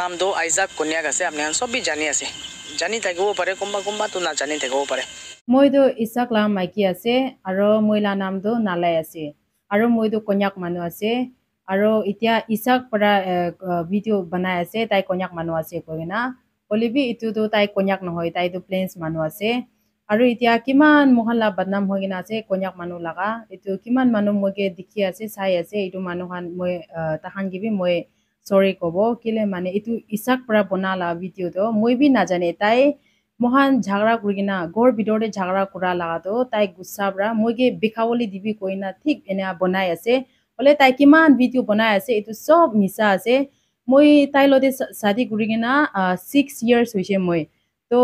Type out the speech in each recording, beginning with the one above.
নামটো আইজাক কনিয়াক আছে আপুনি চবেই জানি আছে জানি থাকিব পাৰে কোনোবা কোনোবাটো নাজানি থাকিব পাৰে মইতো ইচাক লাম মাইকী আছে আৰু মহিলা নামটো নালাই আছে আৰু মইতো কন্যাক মানুহ আছে আৰু এতিয়া ইচাক পৰা ভিডিঅ' বনাই আছে তাই কন্যাক মানুহ আছে কৈ না অলিবি এইটোতো তাই কন্যাক নহয় তাইতো প্লেন্স মানুহ আছে আৰু এতিয়া কিমান মহল্লা বদনাম হৈ কিনে আছে কন্যাক মানুহ লগা এইটো কিমান মানুহ মই দেখি আছে চাই আছে এইটো মানুহ মই তাহান কিবি মই চৰি ক'ব কেলে মানে এইটো ইচ্ছাক পৰা বনালা ভিডিঅ'টো মই বি নাজানে তাই মহান ঝাগৰা কৰি কিনা ঘৰ ভিতৰতে ঝাগৰা কৰা লগাটো তাইক গুচা পৰা মই কি বিষাবলৈ দিবি কৈ না ঠিক এনে বনাই আছে হ'লে তাই কিমান ভিডিঅ' বনাই আছে এইটো চব মিছা আছে মই তাইৰ লগতে চাদি কৰি কিনা ছিক্স ইয়াৰ্ছ হৈছে মই তো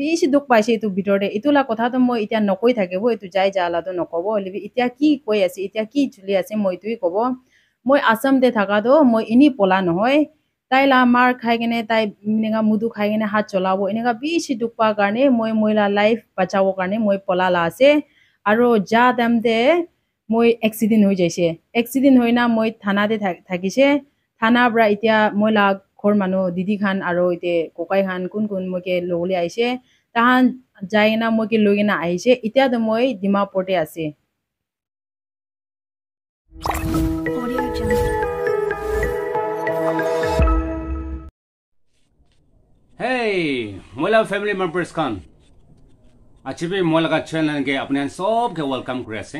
বেছি দুখ পাইছে এইটো ভিতৰতে এইটো এইটোলা কথাটো মই এতিয়া নকৈ থাকিব এইটো যাই জালাটো নক'ব এতিয়া কি কৈ আছে এতিয়া কি চলি আছে মই এইটোৱে ক'ব মই আছাম থাকাতো মই এনেই পলা নহয় তাই লা মাৰ খাই কিনে তাই এনেকুৱা মুদু খাই কিনে হাত চলাব এনেকুৱা বেছি দুখ পোৱাৰ কাৰণে মই মহিলা লাইফ বচাব কাৰণে মই পলালা আছে আৰু যা টাইমতে মই এক্সিডেণ্ট হৈ যাইছে এক্সিডেণ্ট হৈ না মই থানাতে থাকি থাকিছে থানাৰ পৰা এতিয়া মহিলা ঘৰ মানুহ দিদি খান আৰু এতিয়া ককাই খান কোন কোন মোকে লগলৈ আহিছে তাহান যাই কিনা মই কি লৈ কিনে আহিছে এতিয়াতো মই ডিমাপুৰতে আছে মহিলা ফেমিলি মেম্বার্স খান আজি বি মহিলা চেনেলকে আপনি সবকে ওয়েলকাম করে আছে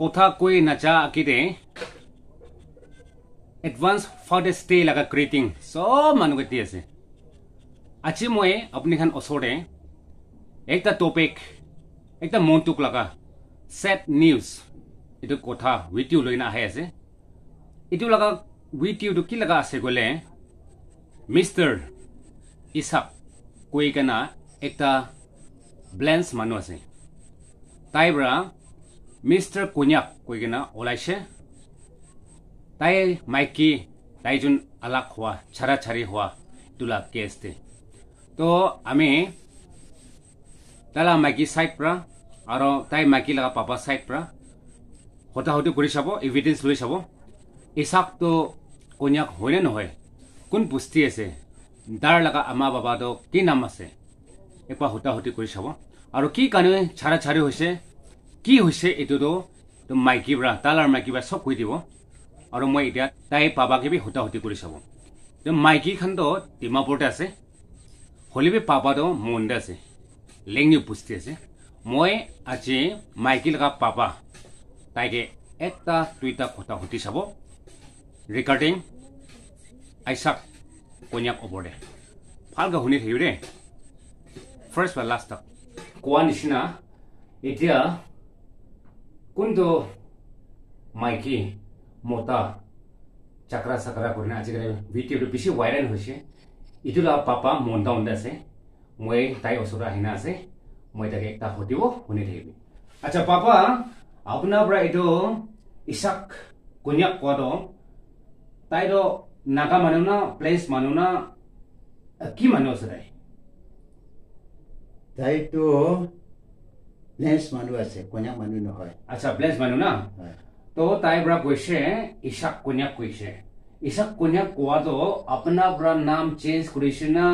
কথা কই নাচা আকিতে এডভান্স ফর দ্য স্টে লাগা ক্রিটিং সব মানুষকে দিয়ে আছে আজি মই আপনি খান ওসরে একটা টপিক একটা মনটুক লাগা সেট নিউজ এটু কথা উইথ ইউ লই না আহে আছে এটু লাগা উইথ ইউ কি লাগা আছে গলে মিস্টার ইসাক কুই কেনা একটা ব্লেন্স মানু আছে তাইবরা মিস্টার কুইনাক কুই কেনা ওলাইছে তাই মাইকি তাইজন আলাক হওয়া ছাড়া ছাড়ি হওয়া তুলা কেসতে তো আমি তালা মাইকি সাইডপরা আর তাই মাইকি লাগা পাপা সাইডপরা হতাহতি করে চাব এভিডেন্স লই চাব এসাক তো কুইনাক হয় না নহয় কোন পুষ্টি আছে দাৰ লগা আমাৰ বাবাদক কি নাম আছে এপা সূতাসুতি কৰি চাব আৰু কি কাৰণে ছাৰা চাৰি হৈছে কি হৈছে এইটোতো মাইকী বা তাল আৰু মাইকী বা চব কৈ দিব আৰু মই এতিয়া তাই পাবাকে বি সূতাসুতি কৰি চাব তো মাইকীখনতো ডিমাপুৰতে আছে হলিবি পাপাটো মন্দে আছে লেঙি পুষ্টি আছে মই আজি মাইকী লগা পাবা তাইকে এটা দুইটা কথা সুধি চাব ৰিকাৰ্ডিং আইচাক কইনাক অবৰ দে ভালকৈ শুনি থাকিব দেই ফাৰ্ষ্ট বা লাষ্টত কোৱা নিচিনা এতিয়া কোনটো মাইকী মতা চাকৰা চাকৰা কৰি আজিকালি ভিডিঅ'টো বেছি ভাইৰেল হৈছে ইটো লাভ পাপা মন দা মন্দা আছে মই তাই ওচৰত আহি না আছে মই তাকে এটা সুধিব শুনি থাকিব আচ্ছা পাপা আপোনাৰ পৰা এইটো ইচাক কন্যাক কোৱাটো তাইতো नाका म्हणून प्लेस म्हणून की म्हणू रे थंय तूं प्लेस म्हणू आसा कोण्या म्हणून हय अच्छा प्लेस म्हणू ना तो ताय बरा কৈছে ঈশাক কোন্যাক কৈছে ঈশাক কোন্যাক কোৱাটো আপোনাৰ পৰা নাম চেঞ্জ কৰিছে না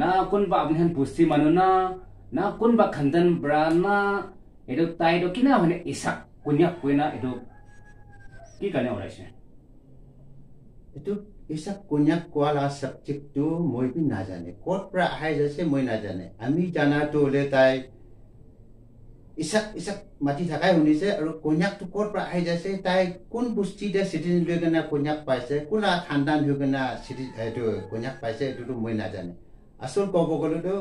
না কোনবা আপুনি পুষ্টি মানুহ না না কোনবা খান্দান পৰা না এইটো তাইটো কিনা মানে ঈশাক কোন্যাক কৈ না এইটো কি কাৰণে ওলাইছে এইটো ইচ্ছা কন্যাক কোৱা লগা ছাবজেক্টটো মই বি নাজানে ক'ত পৰা আহে যাইছে মই নাজানে আমি জানাটো হ'লে তাই ইচাক ইচাক মাতি থকাই শুনিছে আৰু কন্যাকটো ক'ৰ পৰা আহি যাইছে তাই কোন বস্তিতে চিটিজেন লৈ কিনে কন্যাক পাইছে কোন ঠাণ্ডা হৈ কিনে চিটিজেন এইটো কন্যাক পাইছে এইটোতো মই নাজানে আচল ক'ব গ'লেতো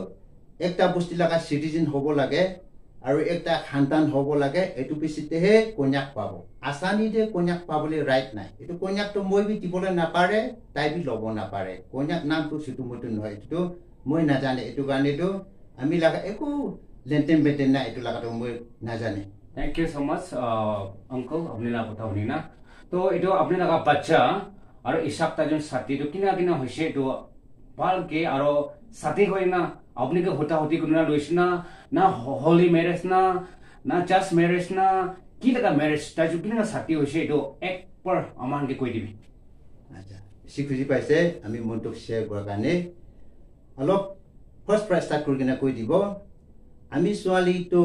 একটা বস্তি লগা চিটিজেন হ'ব লাগে আৰু এটা সন্তান হ'ব লাগে এইটো পিছতেহে কন্যাক পাব আচানীতে কন্যাক পাবলৈ ৰাইট নাই এইটো কন্যাকটো মই বি দিবলৈ নাপাৰে তাই বি ল'ব নাপাৰে কন্যাক নামটো সেইটো মইতো নহয় এইটোতো মই নাজানে এইটো কাৰণেতো আমি লাগে একো লেনটেন বেটেন নাই এইটো লগাটো মই নাজানে thank you so' much uncle আপুনি লগা কথা শুনি না তো এইটো আপুনি লগা বাচ্ছা আৰু ইচাপ তাৰ যোন ছাতিটো কিনা কিনা হৈছে এইটো ভালকৈ আৰু ছাতি হয় না আপুনি আপনাকে হতাহতি কোনো না লৈছে না না হলি মেৰেজ না না জাষ্ট মেৰেজ না কি লগা মেৰেজ তাই যোন কিনা ছাতি হৈছে এইটো এক পাৰ আমাৰকে কৈ দিবি আচ্ছা বেছি খুজি পাইছে আমি মনটোক শ্বেয়াৰ কৰাৰ কাৰণে অলপ ফাৰ্ষ্ট প্ৰাইজ ষ্টাৰ্ট কৰি কিনে কৈ দিব আমি ছোৱালীটো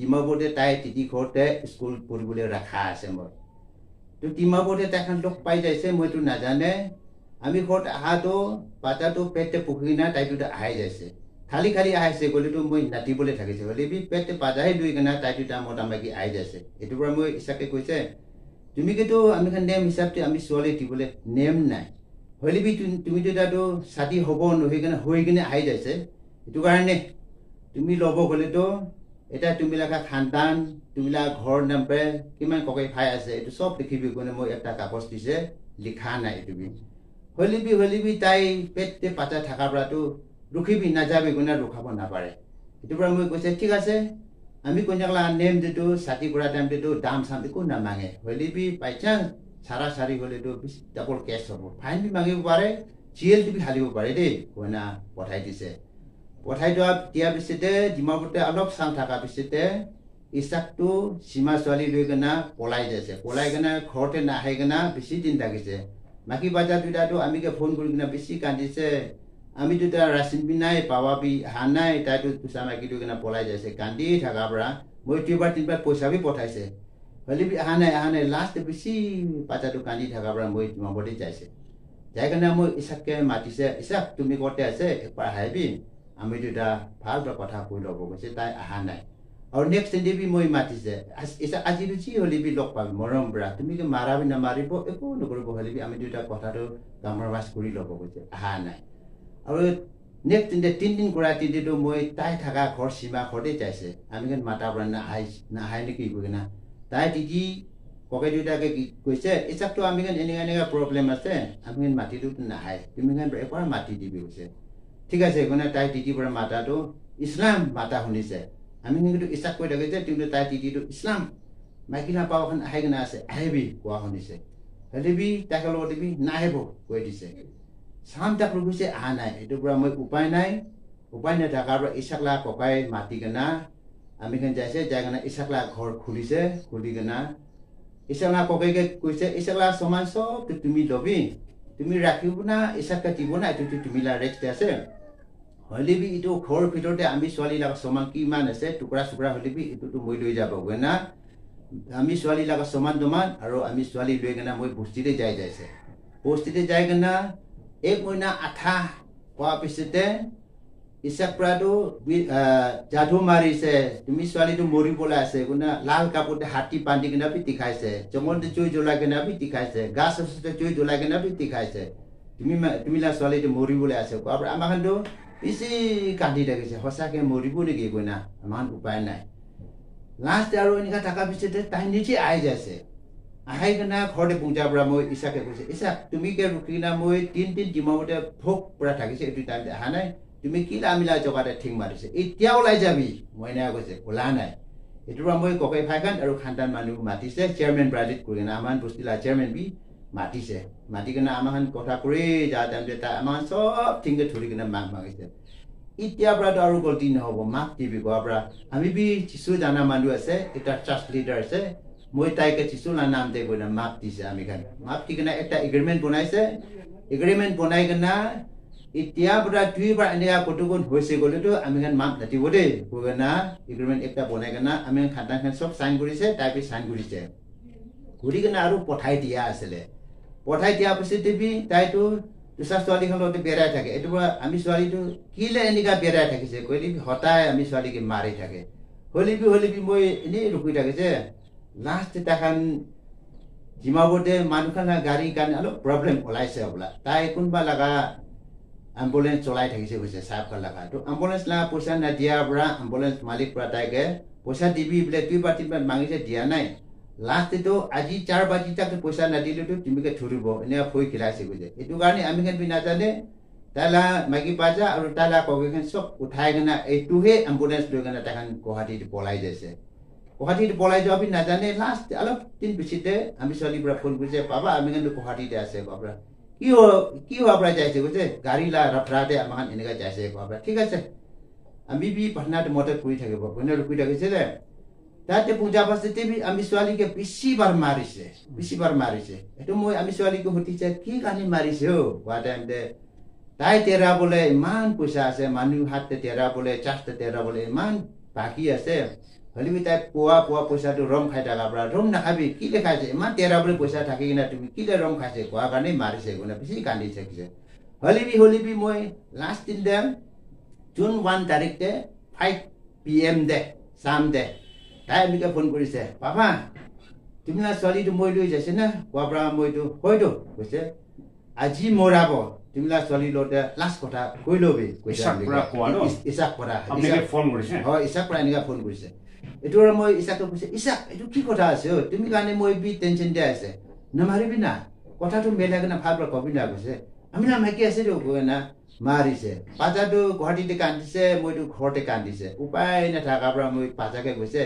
ডিমাপুৰতে তাই তিতি ঘৰতে স্কুল পঢ়িবলৈ ৰখা আছে মই তো তাই তাইখন দুখ পাই যাইছে মইতো নাজানে আমি ঘৰত অহাটো পাতাটো পেটতে পুখি কিনা তাইটো আহি যাইছে খালি খালি আহে ছাগলীটো মই নাতিবলৈ থাকে ছাগলী পেট পাজাহে দুই কেনে তাই দুটা মতা মাইকী আহি যাইছে এইটোৰ পৰা মই হিচাপে কৈছে তুমি কিন্তু আমি নেম হিচাপে আমি ছোৱালী দিবলৈ নেম নাই হলি বি তুমি দুটাটো ছাতি হ'ব নহয় কেনে হৈ কিনে আহি যাইছে সেইটো কাৰণে তুমি ল'ব গ'লেতো এতিয়া তুমিলাক খান্দান তুমিলাক ঘৰ নাম্পে কিমান ককাই খাই আছে এইটো চব লিখিবি কোনে মই এটা কাগজ দিছে লিখা নাই তুমি হলি বি হলি বি তাই পেট পাতে থকাৰ পৰাটো ৰখি পিন নাযাবি কোনে ৰখাব নাপাৰে সেইটোৰ পৰা মই কৈছে ঠিক আছে আমি কোনজাকলা নেম যিটো চাকি কৰা টাইম যিটো দাম চাম একো নামাঙে হ'লে বি বাই চাৰা চাৰি হ'লেতো ডাবল কেছ হ'ব ফাইন বি মাগিব পাৰে জি এল টি বি পাৰে দেই কইনা পঠাই দিছে পঠাই দিয়া দিয়াৰ পিছতে ডিমাপুৰতে অলপ চাল থকাৰ পিছতে ইচাকটো চীমা ছোৱালী লৈ কিনে পলাই যাইছে পলাই কিনে ঘৰতে নাহে কিনে বেছি দিন থাকিছে মাকী বাজাৰ দুটাটো আমিকে ফোন কৰি কিনে বেছি কান্দিছে আমি দুটা ৰাচিন নাই পাৱা পি হা নাই তাইতো পইচা মাইকী লৈ পলাই যাইছে কান্দি থাকা পৰা মই তিনিবাৰ তিনিবাৰ পইচা বি পঠাইছে হ'লে বি অহা নাই অহা নাই লাষ্ট বেছি পাতাটো কান্দি থকা পৰা মই তোমাৰ যাইছে যাই কাৰণে মই ইচাককে মাতিছে ইচাক তুমি ক'তে আছে এবাৰ আহিবি আমি দুটা ভাল কথা কৈ ল'ব কৈছে তাই অহা নাই আৰু নেক্সট ডে বি মই মাতিছে ইচাক আজিতো যি হ'লে বি লগ পাবি মৰম পৰা তুমি কি মাৰাবি নামাৰিব একো নকৰিব হ'লে বি আমি দুটা কথাটো কামৰ বাছ কৰি ল'ব কৈছে অহা নাই আৰু নেক্সট দিনে তিনিদিন কৰা তিনিদিনটো মই তাই থকা ঘৰ সীমা ঘৰতে যাইছে আমি কেন মাতা পৰা নাহাই নাহাই নে কি কৰি না তাই যি ককে দেউতাকে কি কৈছে হিচাপটো আমি কেন এনেকুৱা এনেকুৱা প্ৰব্লেম আছে আমি কেন মাটিটো নাহাই তুমি কেন এবাৰ মাটি দিবি কৈছে ঠিক আছে সেইকাৰণে তাই তিতিৰ পৰা মাতাটো ইছলাম মাতা শুনিছে আমি কিন্তু ইচ্ছা কৈ থাকে যে তুমি তাই তিতিটো ইছলাম মাইকী না আহে আহি কিনা আছে আহিবি কোৱা শুনিছে হেলিবি তাইকে লগত দিবি নাহিব কৈ দিছে সামটা প্ৰভু সে আহা নাই পৰা মই উপায় নাই উপায় নাই থাকার পর ইসাকলা ককাই মাতি কেনা আমি খান যাইছে যাই কেনা ইসাকলা ঘর খুলিছে খুলি গা ইসাকলা ককাই কইছে ইসাকলা সমান সব তুমি লবি তুমি রাখিব না ইচাকে দিব না এইটো তুমি লা আছে হলে বি এইটো ঘর ভিতরতে আমি ছোৱালী লাগা চমান কিমান আছে টুকুৰা চুকুৰা হলে বি এইটো মই লৈ যাব গৈ না আমি ছোৱালী লাগা সমান দমান আৰু আমি ছোৱালী লৈ কেনা মই বস্তিতে যাই যাইছে বস্তিতে যাই কেনা এক মইনা আঠাহ হোৱাৰ পিছতে ইচাক প্ৰাটো জাধু মাৰিছে তুমি ছোৱালীটো মৰিবলৈ আছে কোনে লাল কাপোৰতে হাতী বান্ধি কিনে পিটি খাইছে জমনতে চুই জ্বলাই কিনে পিটি খাইছে গাছ আছে চুই জ্বলাই কিনে পিটি খাইছে তুমি তুমি না ছোৱালীটো মৰিবলৈ আছে কোৱাৰ পৰা আমাৰ কিন্তু বেছি কান্দি থাকিছে সঁচাকে মৰিব নেকি কইনা আমাৰ উপায় নাই লাষ্ট আৰু এনেকুৱা থকাৰ পিছতে তাই নিজে আই যাইছে আহাই কিনা ঘৰতে পুজা পৰা মই ইচ্ছাকে কৈছে ইচ্ছা তুমি কে ৰুকি না মই তিনিদিন যিমানতে ভোক পৰা থাকিছে এইটো টাইম অহা নাই তুমি কি লামিলা জগাতে ঠিক মাৰিছে এতিয়া ওলাই যাবি মইনা কৈছে ওলা নাই এইটোৰ পৰা মই ককাই ভাইখান আৰু খান্তান মানুহ মাতিছে চেয়াৰমেন ব্ৰাজিত কৰি কিনে আমাৰ বস্তিলা চেয়াৰমেন বি মাতিছে মাতি কিনে আমাৰখন কথা কৰি যা টাইম যে তাই আমাৰ চব ঠিকে ধৰি কিনে মাক মাগিছে এতিয়াৰ পৰাতো আৰু গলতি নহ'ব মাক টিভি কোৱাৰ পৰা আমি বি কিছু জানা মানুহ আছে এতিয়া ট্ৰাষ্ট লিডাৰ আছে মই তাইক কৈছো না নাম দে বলে মাপ দিছে আমি কানে মাপ দি কিনা এটা এগ্রিমেন্ট বনাইছে এগ্ৰিমেণ্ট বনাই কিনা এতিয়া পুরা দুইবার এনেকা কতগুণ হয়েছে গলে আমি খান মাপ দাঁতিব দে না এগ্ৰিমেণ্ট একটা বনাই কিনা আমি খাতা খান চাইন সাইন করেছে তাইপি সাইন করেছে ঘুরি কিনা আরো পঠাই দিয়া আছিলে পঠাই দিয়া পিছত দিবি তাইতো তো ছোৱালীখন লগতে বেৰাই থাকে এইটো আমি ছোৱালীটো কিলে এনেকুৱা বেৰাই থাকিছে কৈ দিবি সদায় আমি ছোৱালীকে মাৰি থাকে হলিবি হলিবি মই এনেই ৰখি থাকিছে লাষ্ট তাহান জিমাবদে মানুষখানা গাড়ী কাৰণে অলপ প্ৰব্লেম ওলাইছে বোলা তাই কোনোবা লগা এম্বুলেঞ্চ চলাই থাকিছে কৈছে চাহখন লগা তো এম্বুলেঞ্চ লগা পইচা নিদিয়াৰ পৰা এম্বুলেঞ্চ মালিক পৰা তাইকে পইচা দিবি বোলে তুমি বা তিনিবাৰ মাঙিছে দিয়া নাই লাষ্টটো আজি চাৰ বাজি তাক পইচা নিদিলেতো তুমিকে ধৰিব এনেকৈ ভৈ খিলাইছে কৈছে এইটো কাৰণে আমি কেনে নাজানে তালা মাইকী পাজা আৰু তাই তালা কগেখন চব উঠাই কিনে এইটোহে এম্বুলেঞ্চ লৈ কিনে তাইখন গুৱাহাটীত পলাই যাইছে গুৱাহাটীত বলাই যোৱা আমি নাজানে লাষ্ট অলপ দিন পিছতে আমি ছোৱালীবোৰে ফোন কৰিছে পাবা আমি কিন্তু গুৱাহাটীতে আছে কোৱাবৰা কি কি হোৱাৰপৰা যাইছে কৈছে গাড়ী লা ৰাফৰাতে আমাৰ এনেকৈ যাইছে কোৱাবৰা ঠিক আছে আমি বি ভাণাত মতে কৰি থাকিব ভাণাত ৰুকি থাকিছে যে তাতে পূজা পাছতে বি আমি ছোৱালীকে বেছিবাৰ মাৰিছে বেছিবাৰ মাৰিছে সেইটো মই আমি ছোৱালীকে সুধিছে কি কাৰণে মাৰিছে অ' কোৱা টাইমতে তাই তেৰাবলৈ ইমান পইচা আছে মানুহ হাততে তেৰাবলৈ বোলে চাষতে তেৰা ইমান বাকী আছে ভলি তাই পোৱা পোৱা পইচাটো ৰং খাই থাকা পৰা ৰং নাখাবি কি খাইছে ইমান তেৰা বুলি পইচা থাকি কিনে তুমি কি কিলে ৰং খাইছে কোৱা কাৰণে মাৰিছে কোনে বেছি কান্দি থাকিছে হলিবি হলিবি মই লাষ্ট দিন দে জুন ওৱান তাৰিখতে ফাইভ পি এম দে চাম দে তাই এনেকৈ ফোন কৰিছে পাপা তুমি না ছোৱালীটো মই লৈ যাইছে না কোৱাৰ পৰা মইতো হয়তো কৈছে আজি মৰাব তুমিলা চলিলো লাষ্ট কথা কৈ লবি ইচাক ইচাক পৰা এনেকুৱা ফোন কৰিছে এইটো আৰু মই ইচাকে কৈছে ইচাক এইটো কি কথা আছে অ তুমি কাৰণে মই বি টেনশ্যন দিয়া আছে নামাৰিবি না কথাটো মিলাই কিনে ভাল কবি না কৈছে আমি না মাইকী আছে না মাৰিছে পাজাটো গুৱাহাটীতে কান্দিছে মইতো ঘৰতে কান্দিছে উপায় নাথাকাৰ পৰা মই পাজাকে কৈছে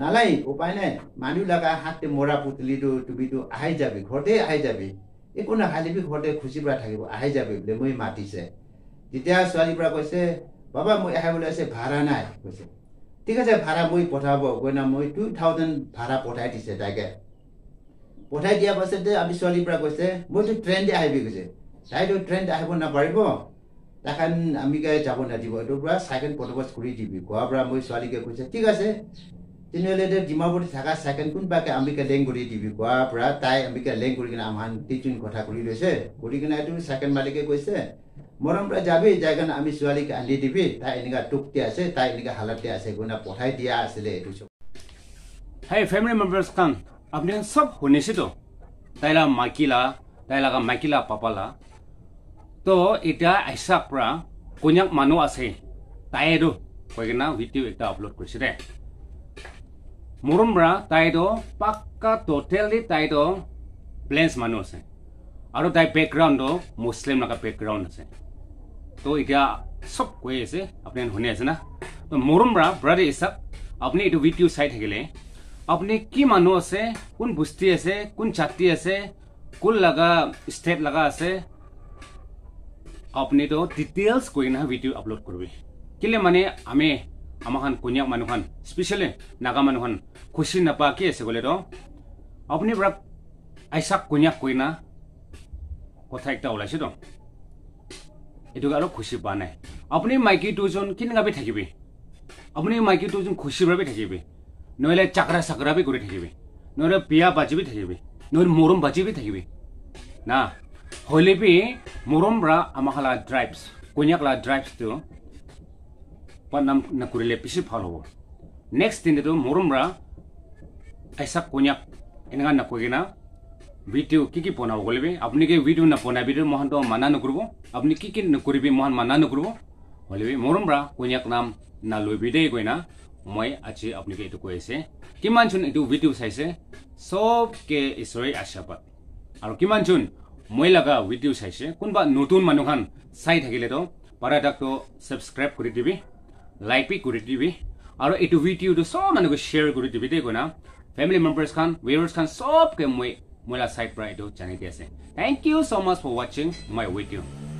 নালাই উপায় নাই মানুহ লগা হাতে মৰা পুতলিটো তুমিতো আহি যাবি ঘৰতে আহি যাবি একো নাই হালিবি ঘৰতে খুচি পৰা থাকিব আহি যাবি বোলে মই মাতিছে তেতিয়া ছোৱালীৰ পৰা কৈছে বাবা মই আহে বোলে আছে ভাড়া নাই কৈছে ঠিক আছে ভাড়া মই পঠাব কইনা মই টু থাউজেণ্ড ভাড়া পঠাই দিছে তাইকে পঠাই দিয়াৰ পাছতে আমি ছোৱালীৰ পৰা কৈছে মইতো ট্ৰেইনতে আহিবি কৈছে তাইতো ট্ৰেইনত আহিব নাপাৰিব আমি আমিকে যাব নাদিব এইটোৰ পৰা চাইকেল পটবচ কৰি দিবি কোৱাৰ পৰা মই ছোৱালীকে কৈছে ঠিক আছে তিনিহলে এতিয়া ডিমাপুৰত থকা ছেকেণ্ড কোনোবাকে আম্বিকা লেংগুৰি দিবি কোৱাৰ পৰা তাই আম্বিকা লেং কৰি কিনে আমাৰ টিচিং কথা কৰি লৈছে কৰি কিনে এইটো ছেকেণ্ড মালিকে কৈছে মৰম পৰা যাবি আমি ছোৱালীক আনি দিবি তাই এনেকুৱা টুকটি আছে তাই এনেকুৱা হালতে আছে কোনে পঠাই দিয়া আছিলে এইটো চব ফেমিলি মেম্বাৰ্ছ কাম আপুনি চব শুনিছেতো তাইলা মাকিলা তাইলাকা মাকিলা পাপালা তো এতিয়া আইচাক পৰা কন্যাক মানুহ আছে তাই এইটো কৈ ভিডিঅ' এটা আপলোড কৰিছে দে মৰমৰা তাইতো পাক্কা টোটেলি তাইতো প্লেন্স মানুহ আছে আৰু তাইৰ বেকগ্ৰাউণ্ডো মুছলিম লগা বেকগ্ৰাউণ্ড আছে তো এতিয়া চব কৈ আছে আপুনি শুনি আছে না তো মৰমৰা ব্ৰাদাৰ হিচাপ আপুনি এইটো ভিডিঅ' চাই থাকিলে আপুনি কি মানুহ আছে কোন বস্তি আছে কোন জাতি আছে কোন লগা ষ্টেট লগা আছে আপুনিতো ডিটেইলছ কৰি না ভিডিঅ' আপলোড কৰিব কেলে মানে আমি আমাখান কুনিয়াক মানুহখান স্পেচিয়েলি নাগা মানুহখান খুচি নাপা কি আছে গ'লে আপুনি পৰা আইচাক কুনিয়াক কইনা কথা এটা ওলাইছে ৰ এইটোক আৰু খুচি পোৱা নাই আপুনি মাইকী দুজন কেনেকাবি থাকিবি আপুনি মাইকী দুজন খুচিৰভাৱে থাকিবি নহ'লে চাকৰা চাকৰাবি কৰি থাকিবি নহ'লে বিয়া বাজিবি থাকিবি নহ'লে মৰম বাজিবি থাকিবি না হ'লেবি মৰম পৰা আমাৰ ড্ৰাইভছ কইনাকলা ড্ৰাইভছটো panam na kurile pisi phalobo next din du murumra aisa konya enga na kogina video kiki pona golbe apni ke video na pona video mohan to mana na kurbo apni kiki na kuribi mohan mana na kurbo holibe murumra konya nam na loibi de goina মই আজি আপনি এইটো কৈ আছে কিমান চোন এইটো video চাইছে চব কে ঈশ্বৰে আশাবাদ আৰু কিমান চোন মই লগা ভিডিও চাইছে কোনোবা নতুন মানুহখন চাই থাকিলেতো পাৰাটাকটো ছাবস্ক্ৰাইব কৰি দিবি লাইক বি কৰি দিবি আৰু এইটো ভিডিঅ'টো চব মানুহক শ্বেয়াৰ কৰি দিবি দেই গুণা ফেমিলি মেম্বাৰ্ছ খান ৱেয়াৰ্ছ খান চবকে মই মহিলা চাইড পৰা এইটো জানি দি আছে thank you so' much for ৱাটচিং মাই ভিডিঅ'